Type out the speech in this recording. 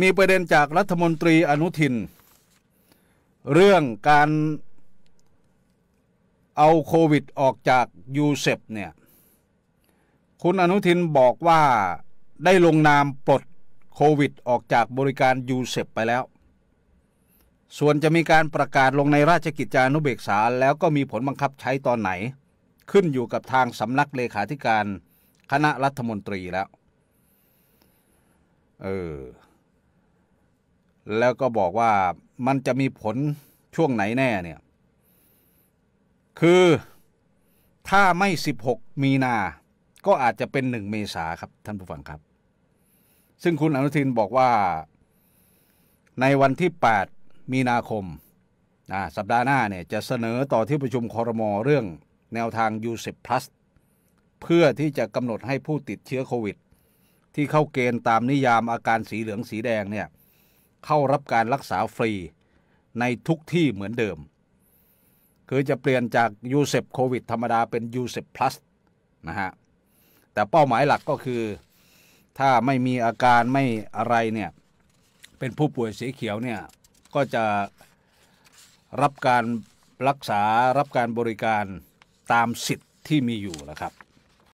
มีประเด็นจากรัฐมนตรีอนุทิน เรื่องการเอาโควิด ออกจาก ยูเซปเนี่ยคุณอนุทินบอกว่าได้ลงนามปลด โควิด ออกจากบริการยูเซปไปแล้ว ส่วนจะมีการประกาศลงในราชกิจจานุเบกษาแล้วก็มีผลบังคับใช้ตอนไหน ขึ้นอยู่กับทางสำนักเลขาธิการคณะรัฐมนตรีแล้วเออแล้วก็บอกว่ามันจะมีผลช่วงไหนแน่เนี่ย คือถ้าไม่ 16 มีนา ก็อาจจะเป็น 1 เมษาครับ ท่านผู้ฟังครับ ซึ่งคุณอนุทินบอกว่าในวันที่ 8 มีนาคมสัปดาห์หน้าเนี่ยจะเสนอต่อที่ประชุมคอรมอเรื่องแนวทาง U10 plus เพื่อที่จะกำหนดให้ผู้ติดเชื้อโควิด ที่เข้าเกณฑ์ตามนิยามอาการสีเหลืองสีแดงเนี่ยเข้ารับการรักษาฟรีในทุกที่เหมือนเดิม คือจะเปลี่ยนจากยูเซปโควิดธรรมดาเป็นยูเซปพลัสนะฮะ แต่เป้าหมายหลักก็คือถ้าไม่มีอาการไม่อะไรเนี่ย เป็นผู้ป่วยสีเขียวเนี่ย ก็จะรับการรักษารับการบริการตามสิทธิ์ที่มีอยู่นะครับ